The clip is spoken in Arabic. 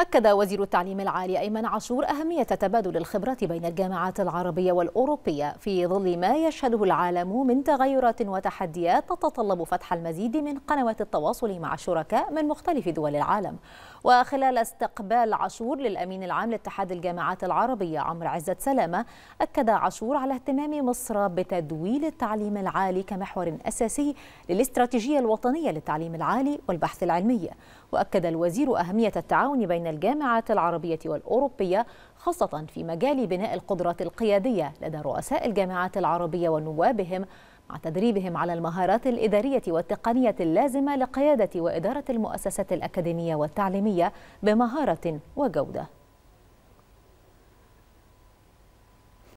أكد وزير التعليم العالي أيمن عاشور أهمية تبادل الخبرات بين الجامعات العربية والأوروبية في ظل ما يشهده العالم من تغيرات وتحديات تتطلب فتح المزيد من قنوات التواصل مع الشركاء من مختلف دول العالم وخلال استقبال عاشور للأمين العام لاتحاد الجامعات العربية عمرو عزت سلامة أكد عاشور على اهتمام مصر بتدويل التعليم العالي كمحور أساسي للاستراتيجية الوطنية للتعليم العالي والبحث العلمي وأكد الوزير أهمية التعاون بين الجامعات العربية والأوروبية خاصة في مجال بناء القدرات القيادية لدى رؤساء الجامعات العربية ونوابهم مع تدريبهم على المهارات الإدارية والتقنية اللازمة لقيادة وإدارة المؤسسات الأكاديمية والتعليمية بمهارة وجودة